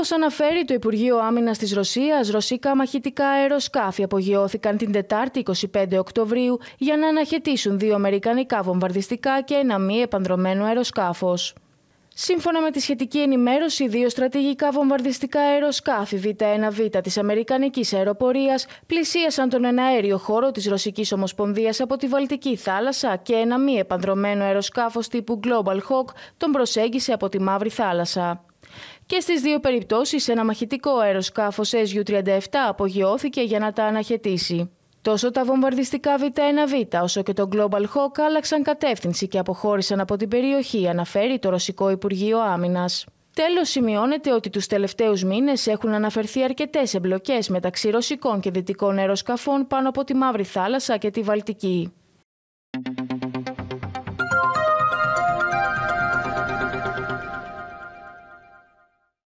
Όπως αναφέρει το Υπουργείο Άμυνας της Ρωσίας, ρωσικά μαχητικά αεροσκάφη απογειώθηκαν την Τετάρτη 25 Οκτωβρίου για να αναχαιτήσουν δύο Αμερικανικά βομβαρδιστικά και ένα μη επανδρομένο αεροσκάφος. Σύμφωνα με τη σχετική ενημέρωση, δύο στρατηγικά βομβαρδιστικά αεροσκάφη Β1Β της Αμερικανικής Αεροπορίας πλησίασαν τον εναέριο χώρο της ρωσικής Ομοσπονδίας από τη Βαλτική θάλασσα και ένα μη επανδρομένο αεροσκάφος τύπου Global Hawk τον προσέγγισε από τη Μαύρη θάλασσα. Και στις δύο περιπτώσεις ένα μαχητικό αεροσκάφος SU-37 απογειώθηκε για να τα αναχαιτήσει. Τόσο τα βομβαρδιστικά Β1Β όσο και το Global Hawk άλλαξαν κατεύθυνση και αποχώρησαν από την περιοχή, αναφέρει το Ρωσικό Υπουργείο Άμυνας. Τέλος, σημειώνεται ότι τους τελευταίους μήνες έχουν αναφερθεί αρκετές εμπλοκές μεταξύ ρωσικών και δυτικών αεροσκαφών πάνω από τη Μαύρη Θάλασσα και τη Βαλτική.